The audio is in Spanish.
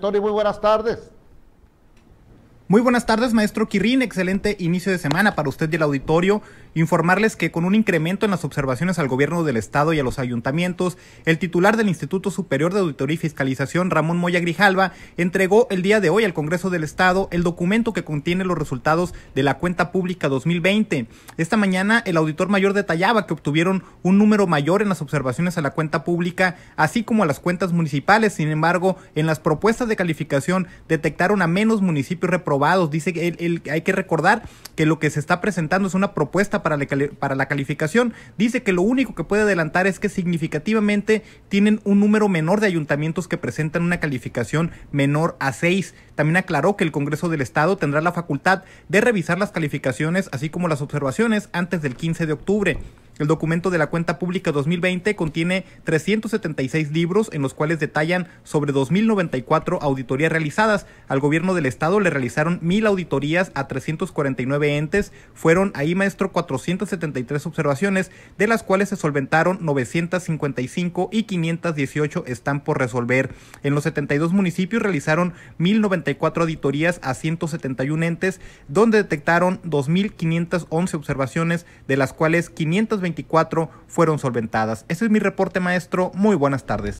Tony, muy buenas tardes. Muy buenas tardes, maestro Quirín. Excelente inicio de semana para usted y el auditorio. Informarles que con un incremento en las observaciones al gobierno del Estado y a los ayuntamientos, el titular del Instituto Superior de Auditoría y Fiscalización, Ramón Moya Grijalva, entregó el día de hoy al Congreso del Estado el documento que contiene los resultados de la cuenta pública 2020. Esta mañana, el auditor mayor detallaba que obtuvieron un número mayor en las observaciones a la cuenta pública, así como a las cuentas municipales. Sin embargo, en las propuestas de calificación detectaron a menos municipios reprobados Dice que hay que recordar que lo que se está presentando es una propuesta para la, para la calificación. Dice que lo único que puede adelantar es que significativamente tienen un número menor de ayuntamientos que presentan una calificación menor a 6. También aclaró que el Congreso del Estado tendrá la facultad de revisar las calificaciones así como las observaciones antes del 15 de octubre. El documento de la cuenta pública 2020 contiene 376 libros en los cuales detallan sobre 2.094 auditorías realizadas. Al gobierno del estado le realizaron 1.000 auditorías a 349 entes. Fueron ahí, maestro, 473 observaciones, de las cuales se solventaron 955 y 518 están por resolver. En los 72 municipios realizaron 1.094 auditorías a 171 entes, donde detectaron 2.511 observaciones, de las cuales 520 24 fueron solventadas. Ese es mi reporte maestro, muy buenas tardes.